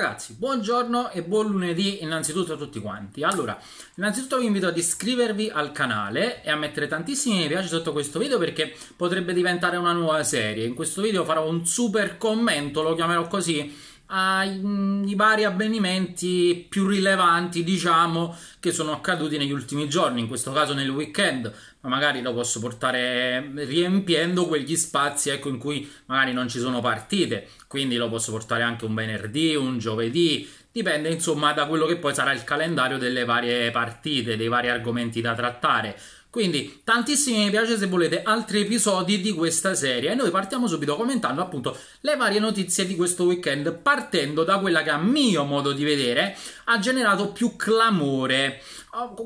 Ragazzi, buongiorno e buon lunedì innanzitutto a tutti quanti. Allora, innanzitutto vi invito ad iscrivervi al canale e a mettere tantissimi mi piace sotto questo video perché potrebbe diventare una nuova serie. In questo video farò un super commento, lo chiamerò così, ai mm, vari avvenimenti più rilevanti, diciamo, che sono accaduti negli ultimi giorni, in questo caso nel weekend, ma magari lo posso portare mm, riempiendo quegli spazi ecco, in cui magari non ci sono partite, quindi lo posso portare anche un venerdì, un giovedì, dipende insomma da quello che poi sarà il calendario delle varie partite, dei vari argomenti da trattare. Quindi tantissimi mi piace se volete altri episodi di questa serie e noi partiamo subito commentando appunto le varie notizie di questo weekend partendo da quella che a mio modo di vedere ha generato più clamore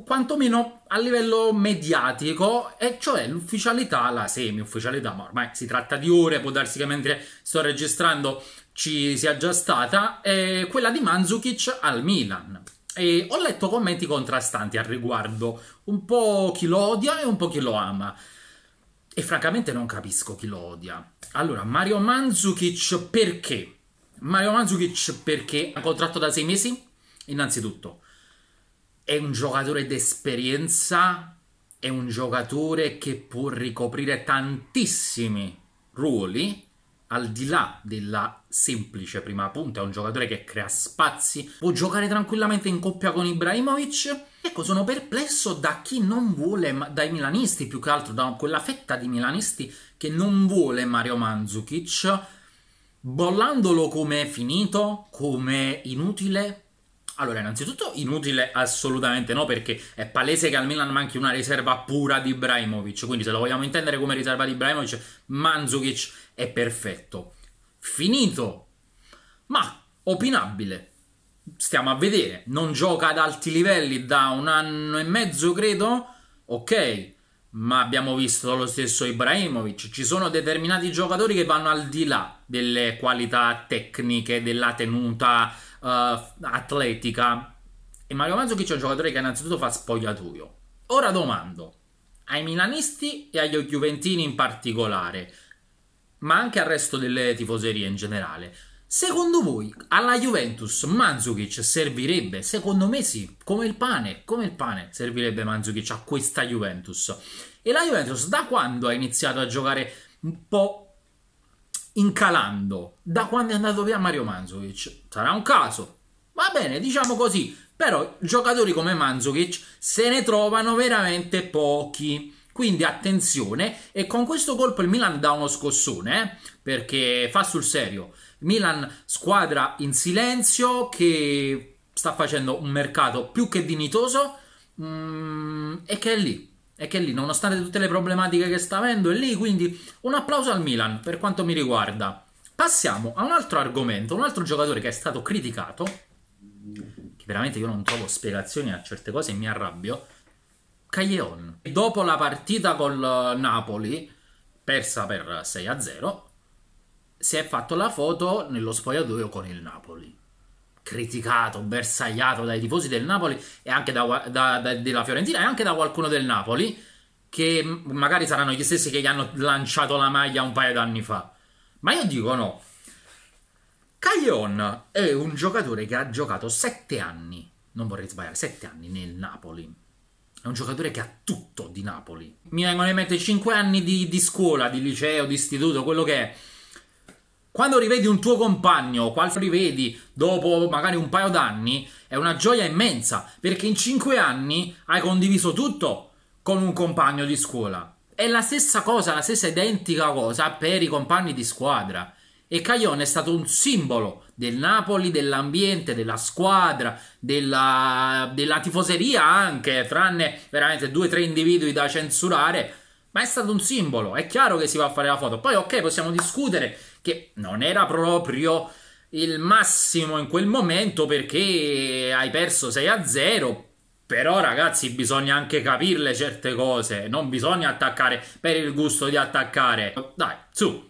quantomeno a livello mediatico, e cioè l'ufficialità, la semi-ufficialità, ma ormai si tratta di ore, può darsi che mentre sto registrando ci sia già stata, quella di Manzukic al Milan. E ho letto commenti contrastanti al riguardo, un po' chi lo odia e un po' chi lo ama. E francamente non capisco chi lo odia. Allora, Mario Mandzukic perché? Mario Mandzukic perché ha contratto da sei mesi? Innanzitutto, è un giocatore d'esperienza, è un giocatore che può ricoprire tantissimi ruoli al di là della semplice prima punta, è un giocatore che crea spazi, può giocare tranquillamente in coppia con Ibrahimovic. Ecco, sono perplesso da chi non vuole, dai milanisti più che altro, da quella fetta di milanisti che non vuole Mario Mandzukic, bollandolo come finito, come inutile, allora, innanzitutto inutile assolutamente no, perché è palese che al Milan manchi una riserva pura di Ibrahimovic, quindi se lo vogliamo intendere come riserva di Ibrahimovic, Manzukic è perfetto. Finito, ma opinabile. Stiamo a vedere, non gioca ad alti livelli da un anno e mezzo, credo. Ok, ma abbiamo visto lo stesso Ibrahimovic. Ci sono determinati giocatori che vanno al di là delle qualità tecniche, della tenuta uh, atletica. E Mario Mandzukic è un giocatore che innanzitutto fa spogliatoio. Ora domando ai milanisti e agli juventini in particolare, ma anche al resto delle tifoserie in generale. Secondo voi alla Juventus Manzukic servirebbe? Secondo me sì, come il pane, come il pane servirebbe Manzukic a questa Juventus. E la Juventus da quando ha iniziato a giocare un po' incalando da quando è andato via Mario Manzovic. Sarà un caso. Va bene, diciamo così. Però giocatori come Manzovic se ne trovano veramente pochi. Quindi attenzione e con questo colpo il Milan dà uno scossone eh? perché fa sul serio. Milan squadra in silenzio che sta facendo un mercato più che dignitoso mm, e che è lì e che lì, nonostante tutte le problematiche che sta avendo, è lì. Quindi un applauso al Milan per quanto mi riguarda. Passiamo a un altro argomento, un altro giocatore che è stato criticato. Che veramente io non trovo spiegazioni a certe cose e mi arrabbio. Caglion. Dopo la partita col eh, Napoli, persa per 6-0, si è fatto la foto nello spogliatoio con il Napoli criticato, bersagliato dai tifosi del Napoli e anche da, da, da, della Fiorentina e anche da qualcuno del Napoli che magari saranno gli stessi che gli hanno lanciato la maglia un paio d'anni fa. Ma io dico no. Caglion è un giocatore che ha giocato 7 anni, non vorrei sbagliare, 7 anni nel Napoli. È un giocatore che ha tutto di Napoli. Mi vengono in mente 5 anni di, di scuola, di liceo, di istituto, quello che è quando rivedi un tuo compagno, quando rivedi dopo magari un paio d'anni, è una gioia immensa, perché in cinque anni hai condiviso tutto con un compagno di scuola. È la stessa cosa, la stessa identica cosa per i compagni di squadra. E Caglione è stato un simbolo del Napoli, dell'ambiente, della squadra, della, della tifoseria anche, tranne veramente due o tre individui da censurare, ma è stato un simbolo. È chiaro che si va a fare la foto. Poi ok, possiamo discutere che non era proprio il massimo in quel momento perché hai perso 6 a 0. Però ragazzi bisogna anche capirle certe cose, non bisogna attaccare per il gusto di attaccare. Dai, su,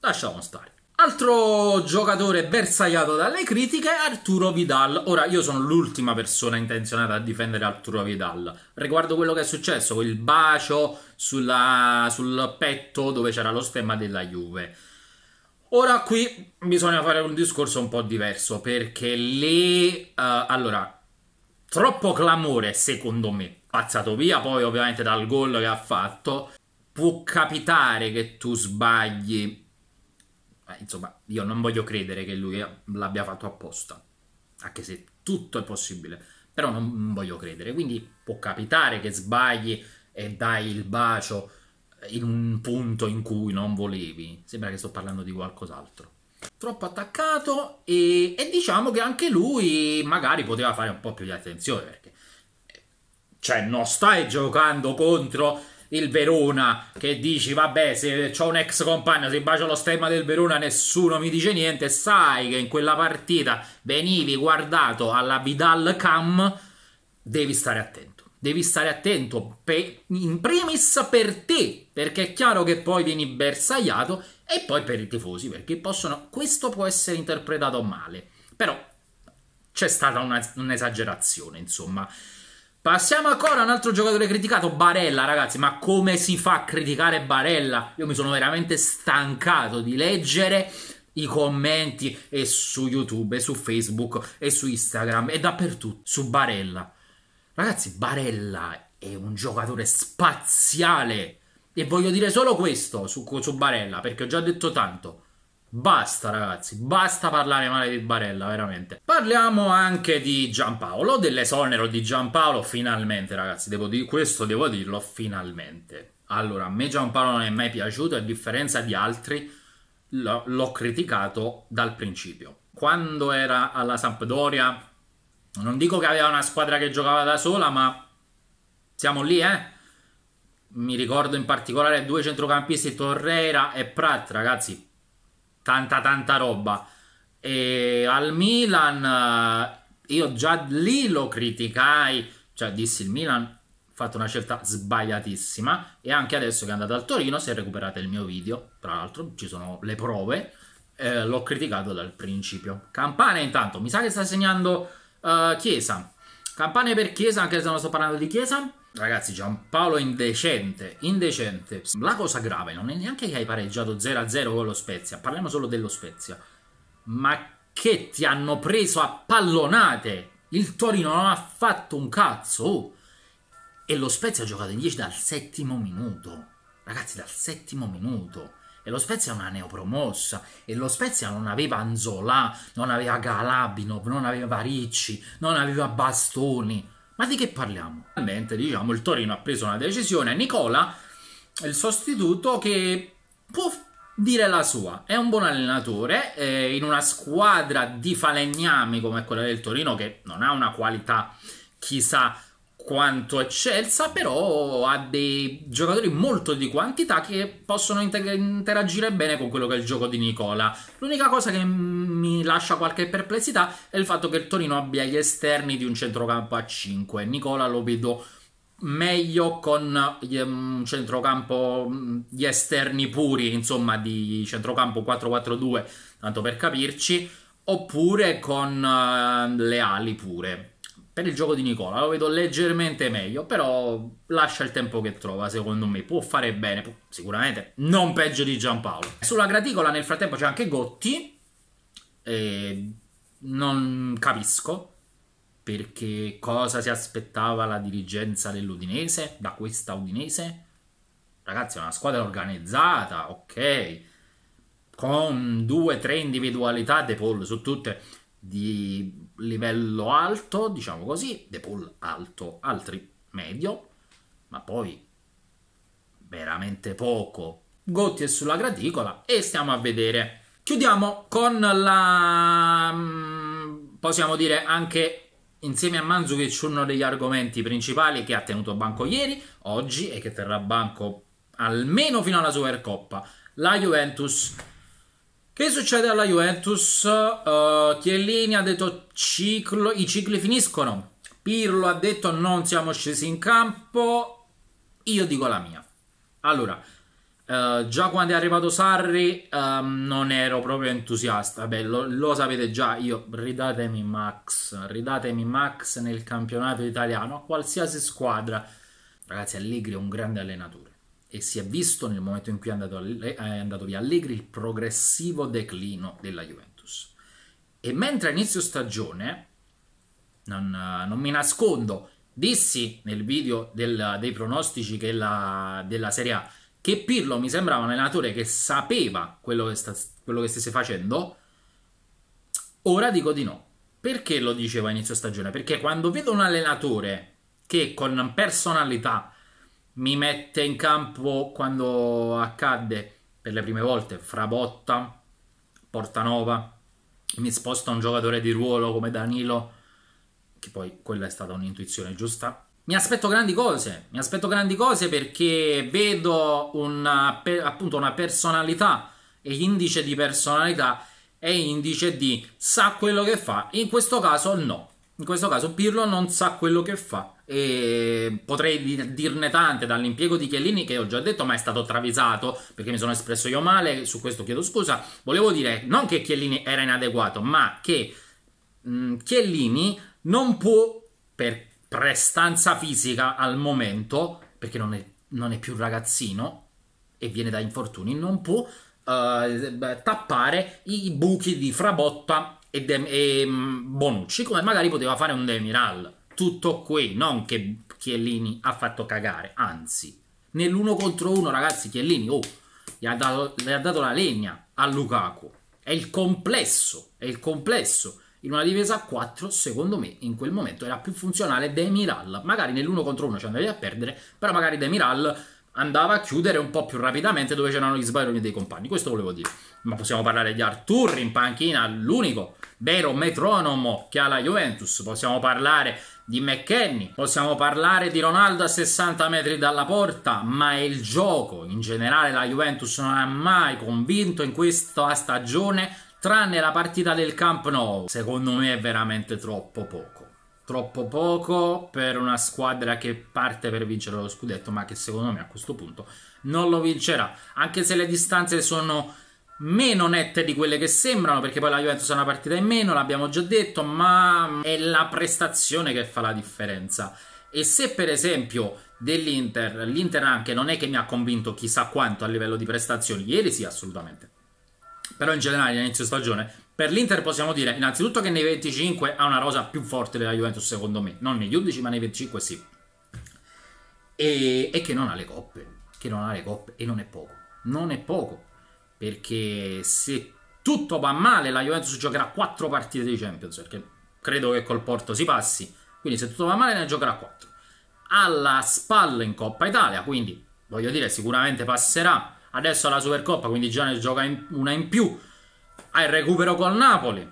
lasciamo stare. Altro giocatore bersagliato dalle critiche è Arturo Vidal. Ora, io sono l'ultima persona intenzionata a difendere Arturo Vidal. Riguardo quello che è successo, quel bacio sulla, sul petto dove c'era lo stemma della Juve. Ora qui bisogna fare un discorso un po' diverso perché lì, uh, allora, troppo clamore secondo me, passato via poi ovviamente dal gol che ha fatto, può capitare che tu sbagli insomma, io non voglio credere che lui l'abbia fatto apposta, anche se tutto è possibile, però non voglio credere, quindi può capitare che sbagli e dai il bacio in un punto in cui non volevi, sembra che sto parlando di qualcos'altro. Troppo attaccato e, e diciamo che anche lui magari poteva fare un po' più di attenzione perché cioè non stai giocando contro il Verona che dici vabbè se ho un ex compagno se bacio lo stemma del Verona nessuno mi dice niente sai che in quella partita venivi guardato alla Vidal Cam devi stare attento devi stare attento per, in primis per te perché è chiaro che poi vieni bersagliato e poi per i tifosi perché possono questo può essere interpretato male però c'è stata una, un'esagerazione insomma Passiamo ancora a un altro giocatore criticato, Barella, ragazzi, ma come si fa a criticare Barella? Io mi sono veramente stancato di leggere i commenti e su YouTube, e su Facebook, e su Instagram, e dappertutto, su Barella. Ragazzi, Barella è un giocatore spaziale. E voglio dire solo questo su, su Barella, perché ho già detto tanto. Basta ragazzi, basta parlare male di Barella, veramente. Parliamo anche di Giampaolo, dell'esonero di Giampaolo, finalmente ragazzi, devo di- questo devo dirlo, finalmente. Allora, a me Giampaolo non è mai piaciuto, a differenza di altri, l'ho criticato dal principio. Quando era alla Sampdoria, non dico che aveva una squadra che giocava da sola, ma siamo lì, eh? Mi ricordo in particolare due centrocampisti, Torreira e Prat, ragazzi, tanta tanta roba. E al Milan eh, io già lì lo criticai, cioè dissi il Milan ha fatto una scelta sbagliatissima e anche adesso che è andato al Torino, si è recuperato il mio video, tra l'altro ci sono le prove, eh, l'ho criticato dal principio. Campane intanto, mi sa che sta segnando uh, Chiesa. Campane per Chiesa, anche se non sto parlando di Chiesa. Ragazzi, Giampaolo è indecente, indecente. La cosa grave non è neanche che hai pareggiato 0-0 con lo Spezia, parliamo solo dello Spezia. Ma che ti hanno preso a pallonate! Il Torino non ha fatto un cazzo! Oh. E lo Spezia ha giocato in 10 dal settimo minuto. Ragazzi, dal settimo minuto. E lo Spezia è una neopromossa. E lo Spezia non aveva Anzola, non aveva Galabinov, non aveva Ricci, non aveva Bastoni. Ma di che parliamo? Finalmente, diciamo, il Torino ha preso una decisione. Nicola, il sostituto, che può dire la sua. È un buon allenatore eh, in una squadra di falegnami come quella del Torino che non ha una qualità chissà quanto eccelsa, però ha dei giocatori molto di quantità che possono interagire bene con quello che è il gioco di Nicola. L'unica cosa che mi lascia qualche perplessità è il fatto che il Torino abbia gli esterni di un centrocampo a 5. Nicola lo vedo meglio con un centrocampo gli esterni puri, insomma, di centrocampo 4-4-2, tanto per capirci, oppure con eh, le ali pure per il gioco di Nicola lo vedo leggermente meglio, però lascia il tempo che trova, secondo me. Può fare bene, sicuramente non peggio di Giampaolo. Sulla graticola nel frattempo c'è anche Gotti, e non capisco perché cosa si aspettava la dirigenza dell'Udinese da questa Udinese. Ragazzi, è una squadra organizzata, ok, con due o tre individualità, De Paul su tutte, di livello alto, diciamo così, The Pool alto, altri medio, ma poi veramente poco. Gotti è sulla graticola e stiamo a vedere. Chiudiamo con la... Mm, possiamo dire anche insieme a Manzukic uno degli argomenti principali che ha tenuto banco ieri, oggi e che terrà banco almeno fino alla Supercoppa, la Juventus che succede alla Juventus? Uh, Chiellini ha detto ciclo, i cicli finiscono. Pirlo ha detto non siamo scesi in campo. Io dico la mia. Allora, uh, già quando è arrivato Sarri um, non ero proprio entusiasta. Beh, lo, lo sapete già, io ridatemi Max, ridatemi Max nel campionato italiano, a qualsiasi squadra. Ragazzi, Allegri è un grande allenatore e si è visto nel momento in cui è andato, è andato via Allegri il progressivo declino della Juventus. E mentre a inizio stagione, non, non, mi nascondo, dissi nel video del, dei pronostici la, della Serie A che Pirlo mi sembrava un allenatore che sapeva quello che, sta, quello che stesse facendo, ora dico di no. Perché lo dicevo a inizio stagione? Perché quando vedo un allenatore che con personalità mi mette in campo quando accadde per le prime volte fra Botta, Portanova, mi sposta un giocatore di ruolo come Danilo, che poi quella è stata un'intuizione giusta. Mi aspetto grandi cose, mi aspetto grandi cose perché vedo una, appunto una personalità e indice di personalità è indice di sa quello che fa, in questo caso no, in questo caso Pirlo non sa quello che fa e potrei dirne tante dall'impiego di Chiellini che ho già detto ma è stato travisato perché mi sono espresso io male, su questo chiedo scusa. Volevo dire non che Chiellini era inadeguato ma che mh, Chiellini non può per prestanza fisica al momento perché non è, non è più ragazzino e viene da infortuni non può uh, tappare i buchi di Frabotta e, De- e mm, Bonucci, come magari poteva fare un Demiral. Tutto qui, non che Chiellini ha fatto cagare, anzi, nell'uno contro uno, ragazzi, Chiellini oh, gli, ha dato, gli ha dato la legna a Lukaku. È il complesso, è il complesso. In una difesa a 4, secondo me, in quel momento era più funzionale Demiral. Magari nell'uno contro uno ci andavi a perdere, però magari Demiral andava a chiudere un po' più rapidamente dove c'erano gli sbaglioni dei compagni. Questo volevo dire. Ma possiamo parlare di Artur in panchina, l'unico vero metronomo che ha la Juventus. Possiamo parlare di McKenny, possiamo parlare di Ronaldo a 60 metri dalla porta, ma è il gioco. In generale la Juventus non ha mai convinto in questa stagione, tranne la partita del Camp Nou. Secondo me è veramente troppo poco troppo poco per una squadra che parte per vincere lo scudetto, ma che secondo me a questo punto non lo vincerà. Anche se le distanze sono meno nette di quelle che sembrano, perché poi la Juventus è una partita in meno, l'abbiamo già detto, ma è la prestazione che fa la differenza. E se per esempio dell'Inter, l'Inter anche non è che mi ha convinto chissà quanto a livello di prestazioni, ieri sì assolutamente, però in generale all'inizio stagione per l'Inter possiamo dire innanzitutto che nei 25 ha una rosa più forte della Juventus secondo me, non negli 11 ma nei 25 sì. E, e che non ha le coppe, che non ha le coppe e non è poco, non è poco, perché se tutto va male la Juventus giocherà 4 partite di Champions, perché credo che col Porto si passi, quindi se tutto va male ne giocherà 4. Alla spalla in Coppa Italia, quindi voglio dire sicuramente passerà adesso alla Supercoppa, quindi già ne gioca in, una in più, ha il recupero col Napoli.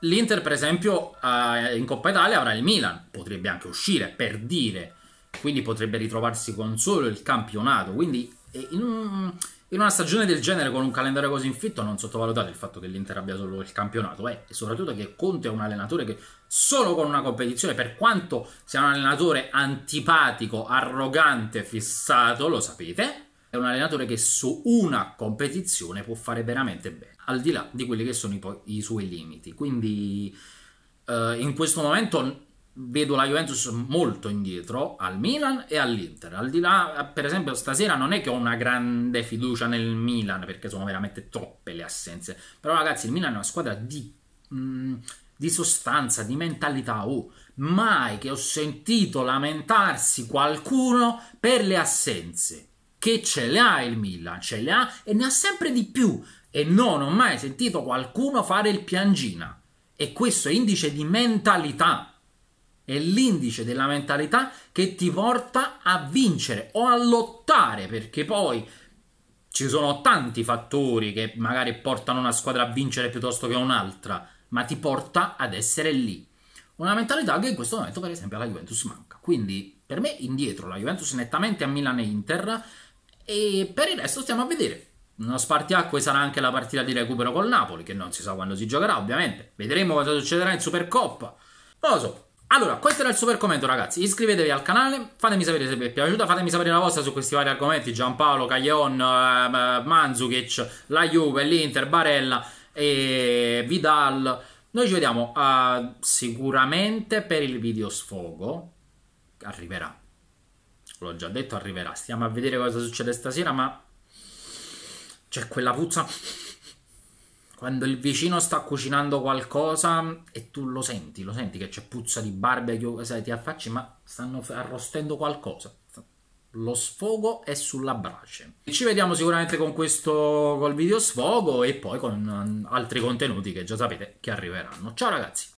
L'Inter, per esempio, eh, in Coppa Italia avrà il Milan, potrebbe anche uscire per dire, quindi potrebbe ritrovarsi con solo il campionato. Quindi, eh, in, in una stagione del genere, con un calendario così infitto, non sottovalutate il fatto che l'Inter abbia solo il campionato, eh, e soprattutto che Conte è un allenatore che solo con una competizione, per quanto sia un allenatore antipatico, arrogante, fissato, lo sapete, è un allenatore che su una competizione può fare veramente bene, al di là di quelli che sono i, i suoi limiti. Quindi eh, in questo momento vedo la Juventus molto indietro al Milan e all'Inter. Al di là, eh, per esempio, stasera non è che ho una grande fiducia nel Milan perché sono veramente troppe le assenze. Però ragazzi, il Milan è una squadra di, mh, mm, di sostanza, di mentalità. Oh, mai che ho sentito lamentarsi qualcuno per le assenze che ce le ha il Milan, ce le ha e ne ha sempre di più e non ho mai sentito qualcuno fare il piangina e questo è indice di mentalità è l'indice della mentalità che ti porta a vincere o a lottare perché poi ci sono tanti fattori che magari portano una squadra a vincere piuttosto che un'altra ma ti porta ad essere lì una mentalità che in questo momento per esempio alla Juventus manca quindi per me indietro la Juventus nettamente a Milan e Inter e per il resto stiamo a vedere. Uno spartiacque sarà anche la partita di recupero col Napoli, che non si sa quando si giocherà, ovviamente. Vedremo cosa succederà in Supercoppa. Non lo so. Allora, questo era il super commento, ragazzi. Iscrivetevi al canale, fatemi sapere se vi è piaciuta, fatemi sapere la vostra su questi vari argomenti: Giampaolo, Caglion, eh, Manzukic, la Juve, l'Inter, Barella e Vidal. Noi ci vediamo uh, sicuramente per il video sfogo. Arriverà l'ho già detto, arriverà. Stiamo a vedere cosa succede stasera, ma c'è quella puzza quando il vicino sta cucinando qualcosa e tu lo senti, lo senti che c'è puzza di barbecue, sai, ti affacci, ma stanno arrostendo qualcosa. Lo sfogo è sulla brace. Ci vediamo sicuramente con questo col video sfogo e poi con um, altri contenuti che già sapete che arriveranno. Ciao ragazzi!